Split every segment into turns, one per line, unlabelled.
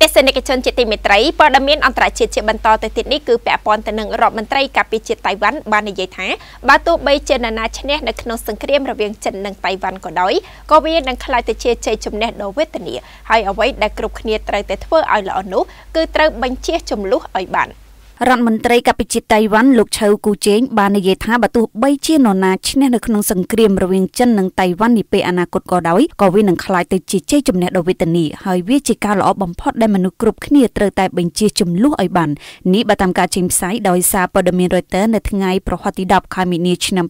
ទស្សនិកជនជាទីមេត្រីព័ត៌មានអន្តរជាតិជាបន្តទៅទៀតនេះគឺពាក់ព័ន្ធទៅនឹងរដ្ឋមន្ត្រីការពារជាតិតៃវ៉ាន់បាននិយាយថាបើទោះបីចិនណាឈ្នះនៅក្នុងសង្គ្រាមរវាងចិននិងតៃវ៉ាន់ក៏ដោយក៏វានឹងក្លាយទៅជាជ័យជំនះដ៏វេទនាហើយអ្វីដែលគ្រប់គ្នាត្រូវតែធ្វើឲ្យល្អនោះគឺត្រូវបញ្ជាជំលុះឲ្យបាន។
រដ្ឋមន្ត្រីកម្ពុជាតៃវ៉ាន់លោកឆៅគូជេងបាននិយាយថាបើទោះបីជានរណាឈ្នះនៅក្នុងសង្គ្រាមរវាងចិននិងតៃវ៉ាន់នាពេលអនាគតក៏ដោយក៏វានឹងក្លាយទៅជាជ័យជំនះដ៏វេទនាហើយវាជាការល្អបំផុតដែលមនុស្សគ្រប់គ្នាត្រូវតែបញ្ជាចំនួនឲ្យបាននេះបើតាមការចេញផ្សាយដោយសារព័ត៌មាន Reuters នៅថ្ងៃប្រហ័សទី10ខែមីនាឆ្នាំ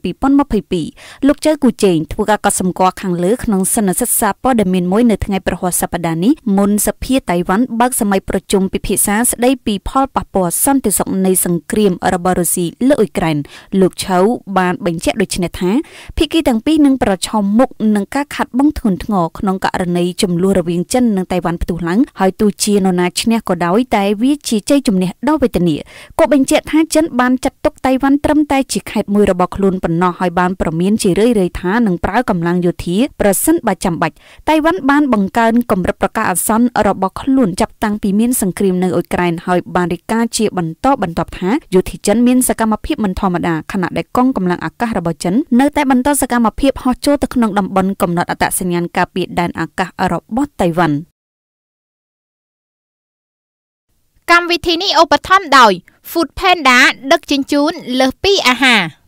2022លោកចៅគូជេងធ្វើការកត់សម្គាល់ខាងលើក្នុងសន្និសីទសារព័ត៌មានមួយនៅថ្ងៃប្រហ័សសប្តាហ៍នេះមុនសភាតៃវ៉ាន់បើកសម័យប្រជុំពិភាក្សាស្ដីពីផលប៉ះពាល់សន្តិសុខនៃសង្គ្រាមរបស់រុស្ស៊ីលើអ៊ុយក្រែនលោកឆៅបាន បញ្ជាក់ដូចនេះថាភាគីទាំងពីរនឹងប្រឈមមុខនឹងការខាត់បងធ្ងន់ធ្ងរក្នុងករណីចំនួនរវាងចិននិងតៃវ៉ាន់ផ្ទុះឡើងហើយទោះជានរណាឈ្នះក៏ដោយតែវាជាជ័យជំនះដ៏វេទនាគាត់បញ្ជាក់ថាចិនបានចាត់ទុកតៃវ៉ាន់ត្រឹមតែជាខេត្តមួយរបស់ខ្លួនប៉ុណ្ណោះហើយបានប្រមានជារឿយៗថានឹងប្រើកម្លាំងយោធាប្រសិនបើចាំបាច់តៃវ៉ាន់បានបង្កើនកម្រិតប្រកាសអាសន្នរបស់ខ្លួនចាប់តាំងពីមានសង្គ្រាមនៅអ៊ុយក្រែនហើយបានរាយការណ៍ជាបន្តបន្តបន្ទាប់ថាយោធាចិនមានសកម្មភាពមិនធម្មតាខណៈដែលកងកម្លាំងអាកាសរបស់ចិននៅតែបន្តសកម្មភាពហោះចូលទៅក្នុងតំបន់កំណត់អត្តសញ្ញាណការពារដែនអាកាសរបស់តៃវ៉ាន់
កម្មវិធីនេះឧបត្ថម្ភដោយ Food Panda ដឹកជញ្ជូនលើសពីអាហារ